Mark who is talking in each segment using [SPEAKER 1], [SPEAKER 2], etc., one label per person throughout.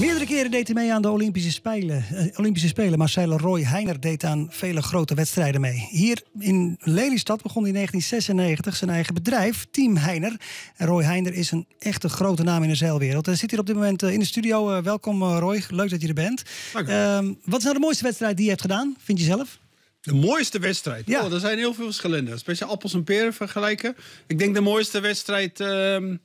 [SPEAKER 1] Meerdere keren deed hij mee aan de Olympische Spelen. Eh, Olympische Spelen. Marcel Roy Heiner deed aan vele grote wedstrijden mee. Hier in Lelystad begon hij in 1996 zijn eigen bedrijf, Team Heiner. En Roy Heiner is een echte grote naam in de zeilwereld. Hij zit hier op dit moment eh, in de studio. Eh, welkom Roy, leuk dat je er bent. Ehm, wat is nou de mooiste wedstrijd die je hebt gedaan, vind je zelf? De mooiste wedstrijd? Ja. Oh,
[SPEAKER 2] er zijn heel veel verschillende. Speciaal appels en peren vergelijken. Ik denk de mooiste wedstrijd... Ehm,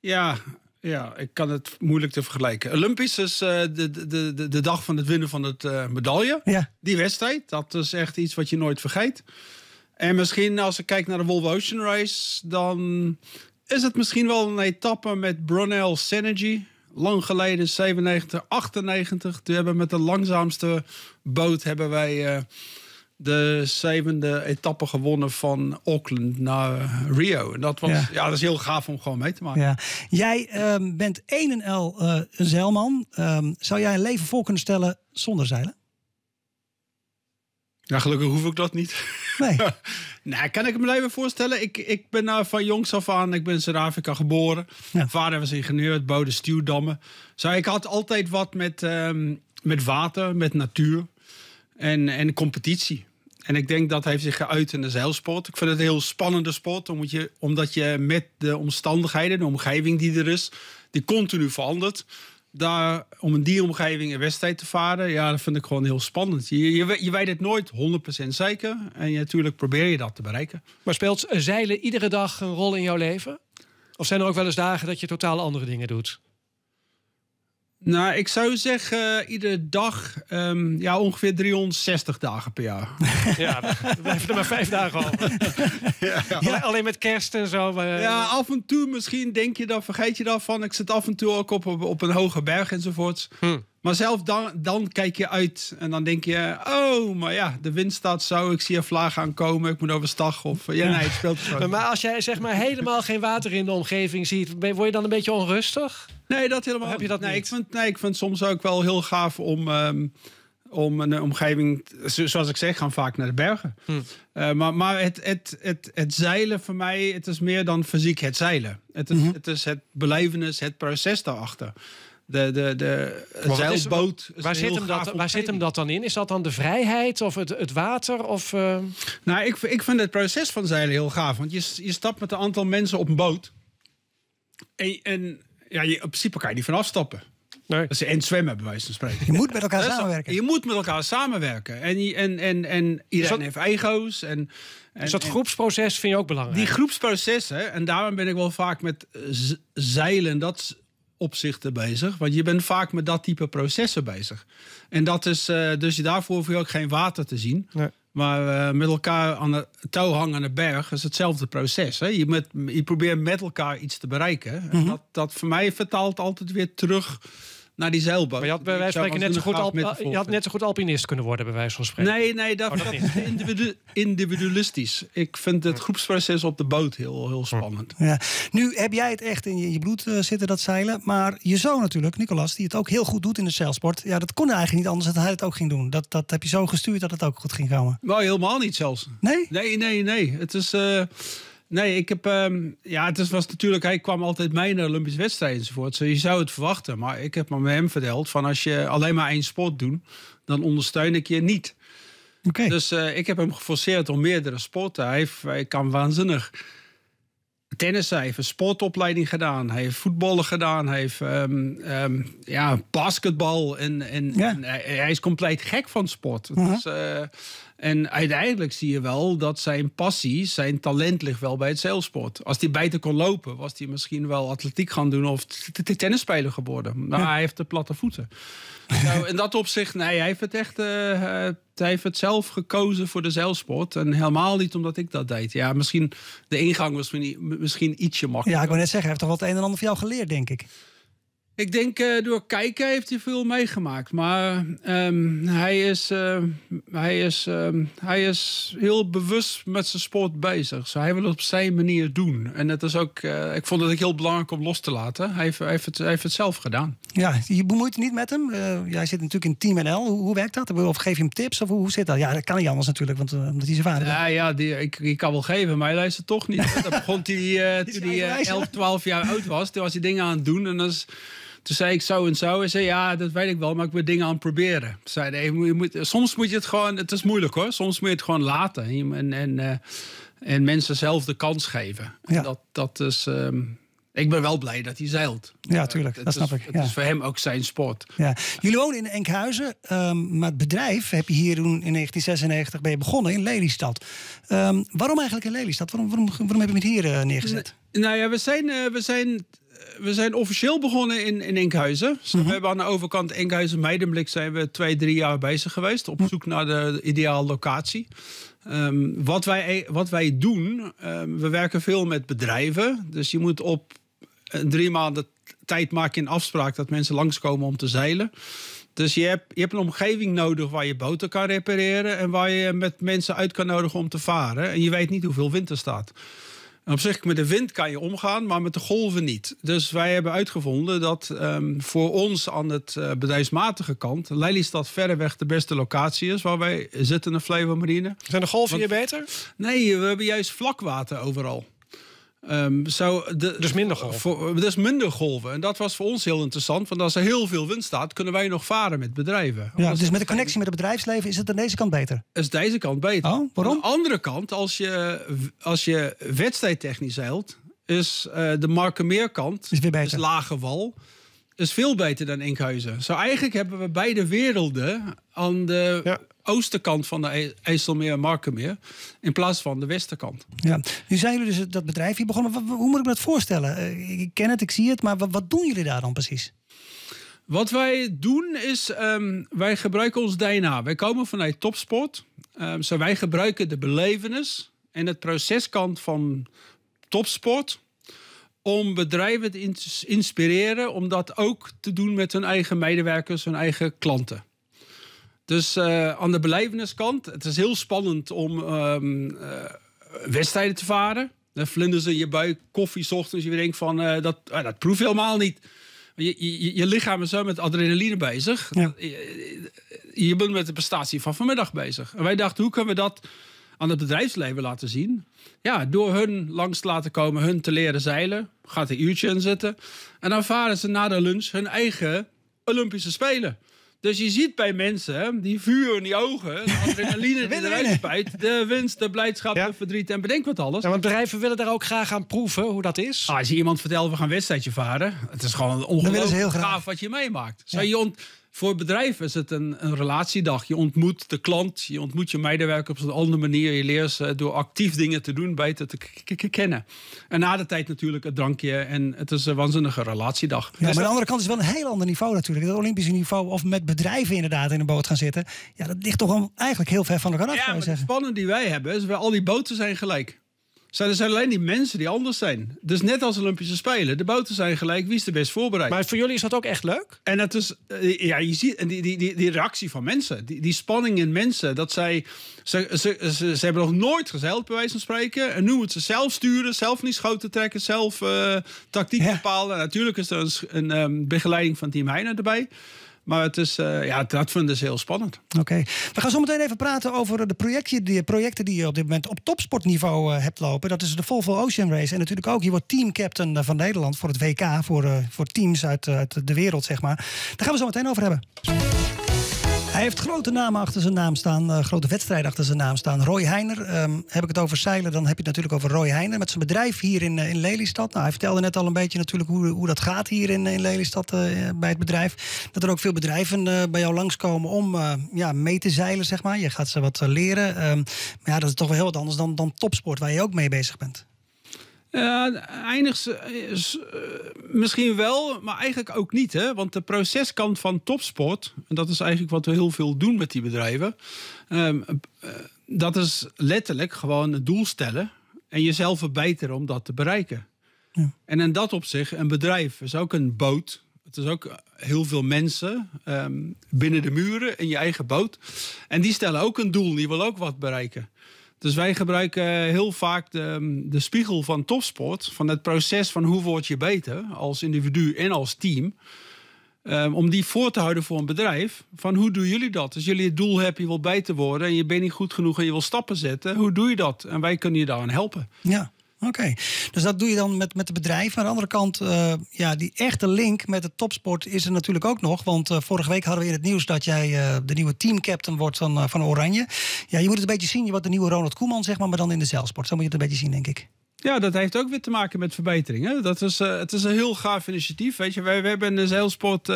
[SPEAKER 2] ja, ja, ik kan het moeilijk te vergelijken. Olympisch is eh, de, de, de, de dag van het winnen van het uh, medaille. Ja. Die wedstrijd, dat is echt iets wat je nooit vergeet. En misschien als ik kijk naar de Volvo Ocean Race, dan is het misschien wel een etappe met Brunel Synergy. Lang geleden, 97, 98. Toen hebben we met de langzaamste boot hebben wij... Eh, de zevende etappe gewonnen van Auckland naar Rio. En dat was, ja. dat is heel gaaf om gewoon mee te maken.
[SPEAKER 1] Ja. Jij ehm, bent een en al eh, een zeilman. Ehm, zou jij een leven vol kunnen stellen zonder zeilen?
[SPEAKER 2] Ja, gelukkig hoef ik dat niet. Nee. nee, kan ik me leven voorstellen. Ik, ik ben nou van jongs af aan, ik ben in Zuid-Afrika geboren. Mijn vader was ingenieur, het bouwde stuwdammen. Zo, ik had altijd wat met, ehm, met water, met natuur en, en competitie. En ik denk dat hij zich geuit in de zeilsport. Ik vind het een heel spannende sport, omdat je, omdat je met de omstandigheden, de omgeving die er is, die continu verandert. Daar, om in die omgeving een wedstrijd te varen, ja, dat vind ik gewoon heel spannend. Je, je, weet het nooit 100% zeker en je, natuurlijk probeer je dat te bereiken.
[SPEAKER 1] Maar speelt eh, zeilen iedere dag een rol in jouw leven? Of zijn er ook wel eens dagen dat je totaal andere dingen doet?
[SPEAKER 2] Nou, ik zou zeggen eh, iedere dag ehm, ja, ongeveer 360 dagen per jaar. Ja, we blijven er maar vijf dagen al. ja,
[SPEAKER 1] alleen met kerst en zo. Eh, ja, af
[SPEAKER 2] en toe misschien denk je dan, vergeet je dan van... ik zit af en toe ook op, op, een hoge berg enzovoorts. Hm. Maar zelf dan, dan kijk je uit en dan denk je... oh, maar ja, de wind staat zo, ik zie een vlaag komen. ik moet overstag of... ja, nee, het speelt zo. Maar als jij zeg maar helemaal geen water in de omgeving ziet... word je dan een beetje onrustig? Nee, dat helemaal. Heb je dat nee, niet? Ik vind, nee, ik vind soms ook wel heel gaaf om. Ehm, om een eh, omgeving, zoals ik zeg, gaan vaak naar de bergen. Hm. Eh, maar maar het, het, het, het zeilen voor mij, het is meer dan fysiek het zeilen. Het is, mhm. het, is het belevenis, het proces daarachter. De, de, de zeilboot. waar, zit, hem dat, waar zit hem dat dan in? Is dat dan de vrijheid of het, het water? Of, eh? Nou, ik, ik vind het proces van zeilen heel gaaf. Want je, je stapt met een aantal mensen op een boot. En, en ja, je, in principe kan je niet van afstappen. Nee. Dat ze en zwemmen, bij wijze van spreken. Je moet met elkaar samenwerken. Je moet met elkaar samenwerken. En, en, en, en iedereen heeft ego's. En, en, dus dat groepsproces vind je ook belangrijk? Die groepsprocessen. En daarom ben ik wel vaak met eh, zeilen dat opzichten bezig. Want je bent vaak met dat type processen bezig. En dat is, uh, dus daarvoor hoef je ook geen water te zien. Nee. Maar eh, met elkaar aan de touw hangen aan de berg is hetzelfde proces. Hè? Je, met, je probeert met elkaar iets te bereiken. en mhm. dat, dat voor mij vertaalt altijd weer terug naar die zeilboot. Maar je had, bij wijze spreken net zo, goed al. je had
[SPEAKER 1] net zo goed alpinist kunnen worden, bij wijze van spreken. Nee, nee, dat, oh, dat, is
[SPEAKER 2] individu individualistisch. Ik vind het groepsproces op de boot heel, heel spannend.
[SPEAKER 1] Ja. Nu heb jij het echt in je, bloed eh, zitten, dat zeilen. Maar je zoon natuurlijk, Nicolas, die het ook heel goed doet in de zeilsport. Ja, dat kon eigenlijk niet anders dat hij het ook ging doen. Dat, dat heb je zo gestuurd dat het ook goed ging komen.
[SPEAKER 2] Nou, helemaal niet zelfs. Nee? Nee, nee, nee. Het is... Eh, Nee, ik heb. Ehm, ja, het was natuurlijk. Hij kwam altijd mee naar de Olympische wedstrijden enzovoort. zo. Dus je zou het verwachten. Maar ik heb me met hem verteld: van als je alleen maar één sport doet, dan ondersteun ik je niet. Oké. Dus eh, ik heb hem geforceerd om meerdere sporten. Hij, hij kan waanzinnig. Tennis, hij heeft een sportopleiding gedaan. Hij heeft voetballen gedaan. Hij heeft ehm, ehm, ja, basketbal. En, en, hij, is compleet gek van sport. Dus. En uiteindelijk zie je wel dat zijn passie, zijn talent ligt wel bij het zeilsport. Als hij beter kon lopen, was hij misschien wel atletiek gaan doen of tennisspeler geworden. Maar hij heeft de platte voeten. nou, in dat opzicht, nee, hij heeft het echt. Eh, hij heeft het zelf gekozen voor de zeilsport. En helemaal niet omdat ik dat deed. Ja, misschien de
[SPEAKER 1] ingang was misschien, misschien ietsje makkelijker. Ja, ik wil net zeggen, hij heeft toch wat het een en ander van jou geleerd, denk ik.
[SPEAKER 2] Ik denk eh, door kijken heeft hij veel meegemaakt. Maar ehm, hij, is, ehm, hij, is, ehm, hij is heel bewust met zijn sport bezig. Dus hij wil het op zijn manier doen. En dat is ook, eh, ik vond het ook heel belangrijk om los te laten. Hij heeft, hij heeft, het, zelf gedaan.
[SPEAKER 1] Ja, je bemoeit niet met hem. Eh, jij zit natuurlijk in Team NL. Hoe, hoe werkt dat? Of geef je hem tips? Of hoe, zit dat? Ja, dat kan niet anders natuurlijk, want omdat hij zijn vader
[SPEAKER 2] Ja, ja die, ik, kan wel geven, maar hij luistert toch niet. dat begon hij toen hij 11, 12 jaar oud was. Toen was hij dingen aan het doen en dat is toen zei ik zo en zo. En zei, ja, dat weet ik wel, maar ik ben dingen aan het proberen. Zei, je moet, soms moet je het gewoon, het is moeilijk hoor. Soms moet je het gewoon laten. En, en, en eh, mensen zelf de kans geven. Ja. Dat, dat is... Ehm, ik ben wel blij dat hij zeilt.
[SPEAKER 1] Ja, eh, tuurlijk. dat snap is, ik. Het is voor hem ook
[SPEAKER 2] zijn sport.
[SPEAKER 1] Ja. Jullie wonen in Enkhuizen, ehm, maar het bedrijf heb je hier toen in 1996 ben je begonnen in Lelystad. Um, waarom eigenlijk in Lelystad? Waarom, waarom, waarom heb je het hier eh, neergezet?
[SPEAKER 2] nou ja, we zijn, we zijn we zijn officieel begonnen in, in Enkhuizen. We mhm. hebben aan de overkant Enkhuizen-Meidenblik zijn we twee, drie jaar bezig geweest. Op mhm. zoek naar de ideale locatie. Ehm, wat, wij, e-, wat wij doen, ehm, we werken veel met bedrijven. Dus je moet op drie maanden tijd maken in afspraak dat mensen langskomen om te zeilen. Dus je hebt, je hebt een omgeving nodig waar je boten kan repareren en waar je met mensen uit kan nodigen om te varen. En je weet niet hoeveel wind er staat op zich, met de wind kan je omgaan, maar met de golven niet. Dus wij hebben uitgevonden dat ehm, voor ons aan het eh, bedrijfsmatige kant... Lelystad verreweg de beste locatie is waar wij zitten in de Marine. Zijn de golven hier beter? Nee, we hebben juist vlakwater overal dus minder golven. dus minder golven. En dat was voor ons heel interessant. Want als er heel veel wind staat, kunnen wij nog varen met bedrijven.
[SPEAKER 1] Ja, dus met de connectie met het bedrijfsleven is het aan deze kant beter?
[SPEAKER 2] Is deze kant beter. Oh, waarom? Aan de andere kant, als je, als je wedstrijdtechnisch zeilt... is uh, de Markenmeerkant, is, weer beter. is lage wal... is veel beter dan Enkhuizen. Zo eigenlijk hebben we beide werelden aan de oostenkant van de e- IJsselmeer en Markenmeer. In plaats van de westerkant.
[SPEAKER 1] Ja, nu zijn jullie dus dat bedrijf hier begonnen. Hoe moet ik me dat voorstellen? Eh, ik ken het, ik zie het, maar wat doen jullie daar dan precies?
[SPEAKER 2] Wat wij doen is, ehm, wij gebruiken ons DNA. Wij komen vanuit topsport. Um, wij gebruiken de belevenis en het proceskant van topsport om bedrijven te inspireren om dat ook te doen met hun eigen medewerkers, hun eigen klanten. Dus eh, aan de beleveniskant, het is heel spannend om ehm, eh, wedstrijden te varen. Dan vlinders in je buik, koffie, s ochtends. Je denkt van, eh, dat, dat proef je helemaal niet. Je, lichaam is zo met adrenaline bezig. Je, je, bent met de prestatie van vanmiddag bezig. En wij dachten, hoe kunnen we dat aan het bedrijfsleven laten zien? Ja, door hun langs te laten komen, hun te leren zeilen. Gaat een uurtje in zitten. En dan varen ze na de lunch hun eigen Olympische Spelen. Dus je ziet bij mensen die vuur in die ogen, de adrenaline die eruit spuit, de winst, de blijdschap, de verdriet en bedenk wat alles. Ja, want bedrijven willen daar ook graag aan proeven hoe dat is. Ah, als je iemand vertelt we gaan een wedstrijdje varen, het is gewoon ongelooflijk gaaf wat je meemaakt. Zou je voor bedrijven is het een, een relatiedag. Je ontmoet de klant, je ontmoet je medewerker op een andere manier. Je leert ze door actief dingen te doen beter te kennen. En na de tijd natuurlijk het drankje. En het is een waanzinnige relatiedag. Dus maar aan de
[SPEAKER 1] andere kant is wel een heel ander niveau natuurlijk. Het Olympische niveau of met bedrijven inderdaad in een boot gaan zitten. Ja, dat ligt toch eigenlijk heel ver van elkaar af. Ja, de
[SPEAKER 2] spannen die wij hebben is, we, al die boten zijn gelijk zijn er zijn alleen die mensen die anders zijn. Dus net als Olympische Spelen, de boten zijn gelijk, wie is de best voorbereid. Maar voor jullie is dat ook echt leuk? En dat is, eh, ja, je ziet die, die, die, reactie van mensen, die, die spanning in mensen, dat zij, ze, ze, ze, hebben nog nooit gezeild, bij wijze van spreken. En nu moeten ze zelf sturen, zelf niet schoten trekken, zelf eh, tactiek bepalen. Natuurlijk is er een, ehm, begeleiding van Team Heiner erbij. Maar het is, eh, ja, dat vinden ze heel spannend.
[SPEAKER 1] Oké. We gaan zo meteen even praten over de projecten die, projecten die je op dit moment op topsportniveau eh, hebt lopen. Dat is de Volvo Ocean Race. En natuurlijk ook, je wordt teamcaptain eh, van Nederland voor het WK. Voor, voor teams uit, uit de wereld, zeg maar. Daar gaan we zo meteen over hebben. Hij heeft grote namen achter zijn naam staan, eh, grote wedstrijden achter zijn naam staan. Roy Heiner, ehm, heb ik het over zeilen, dan heb je het natuurlijk over Roy Heiner met zijn bedrijf hier in, eh, in Lelystad. Nou, hij vertelde net al een beetje natuurlijk hoe, hoe dat gaat hier in, in Lelystad eh, bij het bedrijf. Dat er ook veel bedrijven bij jou langskomen om ja, mee te zeilen, zeg maar. Je gaat ze wat leren. Ehm, maar ja, dat is toch wel heel wat anders dan, dan topsport, waar je ook mee bezig bent.
[SPEAKER 2] Eh, eigenlijk eh, eh, misschien wel, maar eigenlijk ook niet. Hè? Want de proceskant van topsport, en dat is eigenlijk wat we heel veel doen met die bedrijven, ehm, dat is letterlijk gewoon het doel stellen en jezelf verbeteren om dat te bereiken. Ja. En in dat opzicht, een bedrijf is ook een boot. Het is ook heel veel mensen ehm, binnen de muren in je eigen boot. En die stellen ook een doel, die willen ook wat bereiken. Dus wij gebruiken eh, heel vaak de, ehm, de spiegel van topsport, van het proces van hoe word je beter als individu en als team. Ehm, om die voor te houden voor een bedrijf. Van hoe doen jullie dat? Als jullie het doel hebben, je wilt bij te worden en je bent niet goed genoeg en je wil stappen zetten, hoe doe je dat? En wij kunnen je daaraan helpen.
[SPEAKER 1] Ja. Oké, dus dat doe je dan met, met de bedrijven. aan de andere kant, eh, ja, die echte link met de topsport is er natuurlijk ook nog. Want eh, vorige week hadden we in het nieuws dat jij eh, de nieuwe teamcaptain wordt van, van Oranje. Ja, je moet het een beetje zien, je wordt de nieuwe Ronald Koeman, zeg maar, maar dan in de zeilsport. Zo moet je het een beetje zien, denk ik. Ja,
[SPEAKER 2] dat heeft ook weer te maken met verbeteringen. Dat is, het is een heel gaaf initiatief. Weet je, wij, hebben in de zeilsport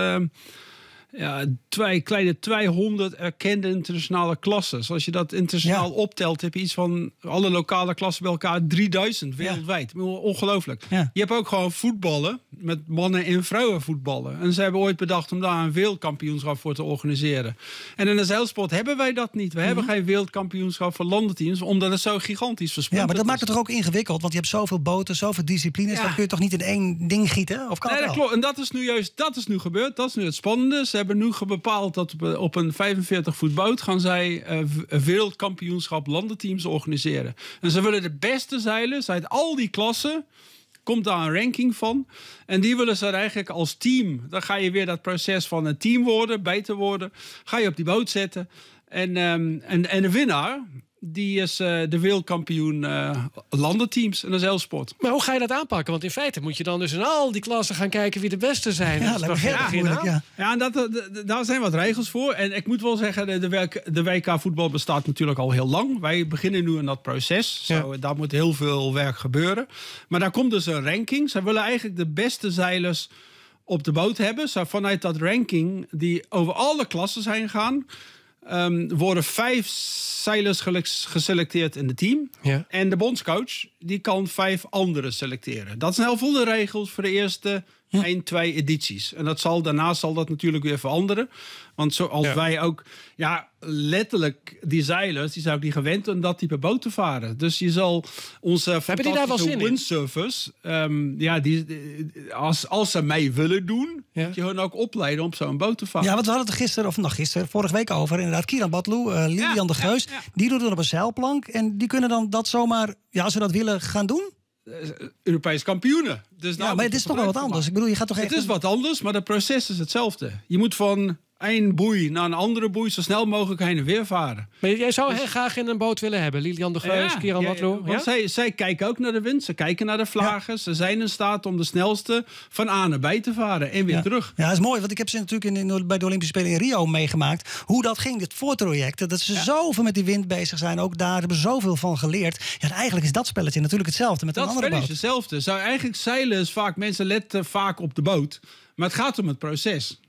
[SPEAKER 2] ja, twee, kleine 200 erkende internationale klassen. Als je dat internationaal optelt, heb je iets van alle lokale klassen bij elkaar 3000 wereldwijd. Ongelooflijk. Je hebt ook gewoon voetballen met mannen en vrouwen voetballen. En ze hebben ooit bedacht om daar een wereldkampioenschap voor te organiseren. En in de zeilsport hebben wij dat niet. We hebben mhm. geen wereldkampioenschap voor landenteams, omdat het zo gigantisch verspreid is. Ja,
[SPEAKER 1] maar dat maakt het toch ook ingewikkeld, want je hebt zoveel boten, zoveel disciplines. Dat kun je toch niet in één ding gieten? Of kan nee, dat
[SPEAKER 2] klopt. En dat is nu juist dat is nu gebeurd. Dat is nu het spannende hebben nu bepaald dat op een 45 voet boot gaan zij eh, eh, wereldkampioenschap landenteams organiseren. En ze willen de beste zeilers uit al die klassen komt daar een ranking van. En die willen ze eigenlijk als team. Dan ga je weer dat proces van een team worden, beter worden. Ga je op die boot zetten. En, ehm, en, en de winnaar, die is eh, de wereldkampioen eh, landenteams en een zelfsport. Maar hoe ga je dat aanpakken? Want in feite moet je dan dus in al die klassen gaan kijken wie de beste zijn. Ja, dat, heel moeilijk, ja. en dat, eh, daar zijn wat regels voor. En ik moet wel zeggen, de, de, WK voetbal bestaat natuurlijk al heel lang. Wij beginnen nu in dat proces. Ja. Zo, daar moet heel veel werk gebeuren. Maar daar komt dus een ranking. Ze willen eigenlijk de beste zeilers op de boot hebben. Zo, vanuit dat ranking die over alle klassen zijn gaan um, worden vijf zeilers geselecteerd in het team. En de bondscoach die kan vijf anderen selecteren. Dat zijn heel veel regels voor de eerste ja. Hm. twee edities. En dat zal, daarna zal dat natuurlijk weer veranderen. Want zoals wij ook, ja, letterlijk, die zeilers, die zijn ook niet gewend om dat type boot te varen. Dus je zal onze fantastische windsurfers, um, ja, die, als, als ze mee willen doen, ja. je hun ook
[SPEAKER 1] opleiden om zo'n boot te varen. Ja, want we hadden het gisteren, of nog gisteren, vorige week over, inderdaad, Kiran Batloe, uh, eh, Lilian de Geus, die doen het op een zeilplank. En die kunnen dan dat zomaar, ja, als ze dat willen, gaan doen.
[SPEAKER 2] Eh, Europese kampioenen. Dus ja, nou maar het is toch wel wat anders. Ik bedoel, je gaat toch echt... Het is wat anders, maar het proces is hetzelfde. Je moet van een boei naar een andere boei zo snel mogelijk heen en weer varen. Maar jij zou dus- heel graag in een boot willen hebben, Lilian de Geus, ja, Kieran Watlo. want ja? zij, zij, kijken ook naar de wind, ze kijken
[SPEAKER 1] naar de vlagen. Ze zijn in staat om de snelste van aan naar bij te varen en weer terug. Ja, dat is mooi, want ik heb ze natuurlijk in, bij de Olympische Spelen in Rio meegemaakt. Hoe dat ging, het voortraject. Dat ze zoveel met die wind bezig zijn. Ook daar hebben ze zoveel van geleerd. Ja, eigenlijk is dat spelletje natuurlijk hetzelfde met een andere boot. Dat is
[SPEAKER 2] hetzelfde. Zou eigenlijk zeilen is vaak, mensen letten vaak op de boot. Maar het gaat om het proces.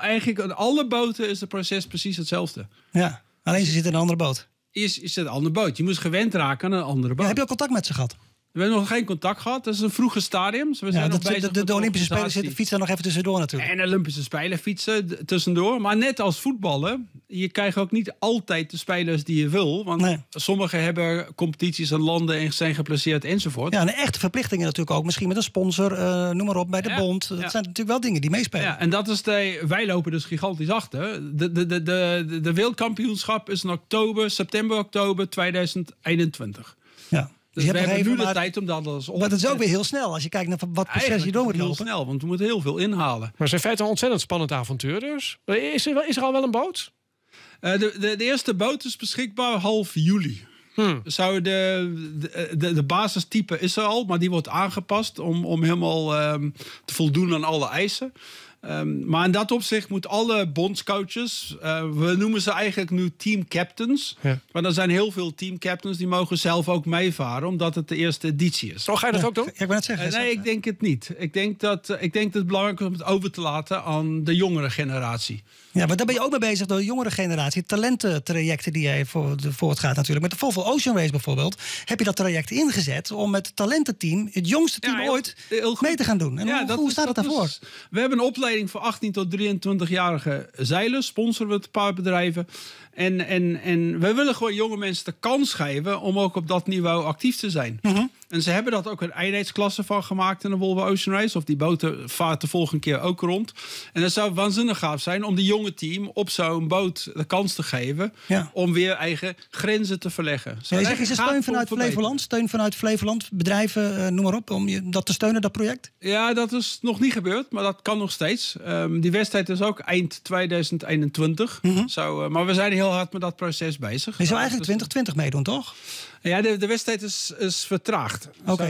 [SPEAKER 2] Eigenlijk alle boten is het proces precies hetzelfde. Ja, alleen ze zitten in een andere boot. Is, is het een andere boot. Je moet gewend raken aan een andere boot. heb je ook contact met ze gehad? We hebben nog geen contact gehad. Dat is een vroege stadium. We zijn ja, dat, de, de, Olympische Spelen zitten,
[SPEAKER 1] fietsen nog even tussendoor natuurlijk. En
[SPEAKER 2] Olympische Spelen fietsen tussendoor. Maar net als voetballen, je krijgt ook niet altijd de spelers die je wil. Want sommige sommigen hebben competities en landen en zijn geplaceerd enzovoort. Ja, en
[SPEAKER 1] echte verplichtingen natuurlijk ook. Misschien met een sponsor, eh, noem maar op, bij de bond. Dat zijn natuurlijk wel dingen die meespelen. Ja, en
[SPEAKER 2] dat is de, wij lopen dus gigantisch achter. De, de, de, de, de wereldkampioenschap is in oktober, september, oktober 2021. Ja. Dus je we hebben nu de tijd om dat
[SPEAKER 1] als Maar dat is ook weer heel snel. Als je kijkt naar wat proces je door moet lopen. heel snel, want
[SPEAKER 2] we moeten heel veel inhalen. Maar zijn feiten een ontzettend spannend avontuur dus. Is er, is er al wel een boot? Eh, de, de, de, eerste boot is beschikbaar half juli. Hmm. Zou de, de, de, basistype is er al, maar die wordt aangepast om, om helemaal ehm, te voldoen aan alle eisen. Ehm, maar in dat opzicht moet alle bondscoaches, eh, we noemen ze eigenlijk nu team captains. Want er zijn heel veel teamcaptains die mogen zelf ook meevaren, omdat het de eerste editie is. Oh, ga je dat ook doen? ik ben het zeggen. Eh, nee, ik denk het niet. Ik denk dat, eh, ik denk dat het belangrijk is om het over te laten
[SPEAKER 1] aan de jongere generatie. Ja, maar daar ben je ook mee bezig door de jongere generatie. Talententrajecten die jij voor, voortgaat natuurlijk. Met de Volvo Ocean Race bijvoorbeeld heb je dat traject ingezet om het talententeam, het jongste team ooit, mee te gaan doen. En hoe, hoe staat dat, daarvoor? we hebben een opleiding voor
[SPEAKER 2] 18 tot 23-jarige zeilers. Sponsoren we het paar bedrijven. En, en, en we willen gewoon jonge mensen de kans geven om ook op dat niveau actief te zijn. Mhm. En ze hebben dat ook een eenheidsklasse van gemaakt in de Volvo Ocean Race. Of die boten vaart de volgende keer ook rond. En dat zou waanzinnig gaaf zijn om die jonge team op zo'n boot de kans te geven. Om weer eigen grenzen te verleggen. Zo ja, is er steun vanuit Flevoland?
[SPEAKER 1] Steun vanuit Flevoland, bedrijven, eh, noem maar op. Om je, dat te steunen, dat project?
[SPEAKER 2] Ja, dat is nog niet gebeurd. Maar dat kan nog steeds. Ehm, die wedstrijd is ook eind 2021. Mm eh, maar we zijn heel hard met dat proces bezig. Je zou eigenlijk
[SPEAKER 1] 2020 dus- meedoen, toch?
[SPEAKER 2] Ja, de, de wedstrijd is, is vertraagd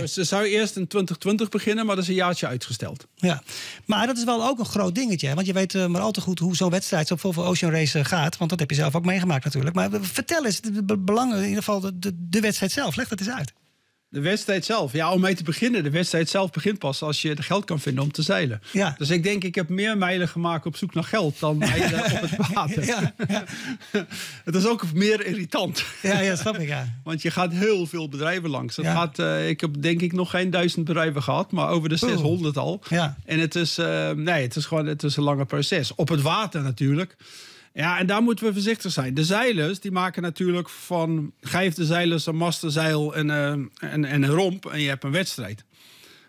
[SPEAKER 2] ze zou eerst in 2020 beginnen, maar dat is een jaartje uitgesteld.
[SPEAKER 1] Ja, maar dat is wel ook een groot dingetje. Want je weet eh, maar al te goed hoe zo'n wedstrijd, zoals Volvo Ocean Race eh, gaat. Want dat heb je zelf ook meegemaakt natuurlijk. Maar eh, vertel eens, de belang, in ieder geval de, de, de wedstrijd zelf. Leg dat eens uit. De wedstrijd zelf. Ja, om
[SPEAKER 2] mee te beginnen. De wedstrijd zelf begint pas als je de geld kan vinden om te zeilen. Ja. Dus ik denk, ik heb meer mijlen gemaakt op zoek naar geld dan mijlen op het water. Ja, het is ook meer irritant. Ja, ja snap ik. Ja. Want je gaat heel veel bedrijven langs. gaat, eh, ik heb denk ik nog geen duizend bedrijven gehad, maar over de 600 al. Ja. En het is, eh, nee, het is gewoon het is een lange proces. Op het water natuurlijk. Ja, en daar moeten we voorzichtig zijn. De zeilers die maken natuurlijk van geef de zeilers een masterzeil en, uh, en, en een romp en je hebt een wedstrijd.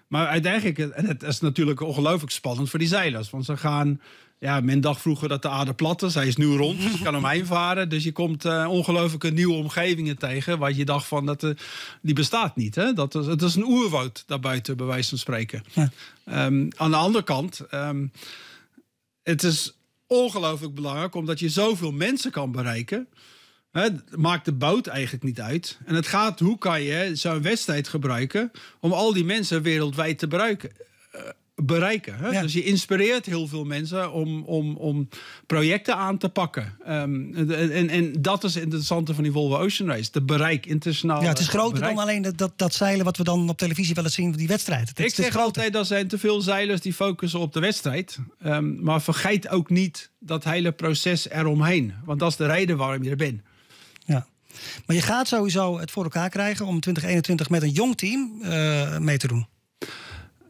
[SPEAKER 2] Maar uiteindelijk, eh, en het is natuurlijk ongelooflijk spannend voor die zeilers. Want ze gaan, ja, men dacht vroeger dat de aarde platte, zij is nu rond, dus je kan omheen varen. Dus je komt uh, ongelooflijke nieuwe omgevingen tegen. Waar je dacht van, dat, die bestaat niet. Hè? Dat is, het is een oerwoud daarbuiten, bij wijze van spreken. Ja. Ehm, aan de andere kant, ehm, het is ongelooflijk belangrijk, omdat je zoveel mensen kan bereiken. maakt de boot eigenlijk niet uit. En het gaat, hoe kan je zo'n wedstrijd gebruiken om al die mensen wereldwijd te bereiken? bereiken. Hè? Dus je inspireert heel veel mensen om, om, om projecten aan te pakken. Ehm, en, en, dat is het interessante van die Volvo Ocean Race. De bereik internationaal. Ja, het is groter dan alleen
[SPEAKER 1] dat, dat, dat, zeilen wat we dan op televisie wel eens zien van die wedstrijd. Het, Ik zeg groter.
[SPEAKER 2] altijd dat zijn te veel zeilers die focussen op de wedstrijd. Ehm, maar vergeet ook niet dat hele proces eromheen. Want dat is de reden waarom je er bent.
[SPEAKER 1] Ja. Maar je gaat sowieso het voor elkaar krijgen om 2021 met een jong team eh, mee te doen.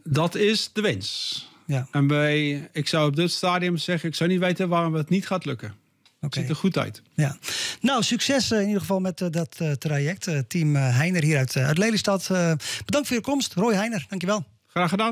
[SPEAKER 2] Dat is de wens. Ja. En wij, ik zou op dit stadium zeggen, ik zou niet weten waarom het niet gaat lukken. Het ziet er goed uit.
[SPEAKER 1] Ja. Nou, succes eh, in ieder geval met eh, dat eh, traject. team Heiner hier uit, uit Lelystad. bedankt voor je komst. Roy Heiner, dankjewel. Graag gedaan.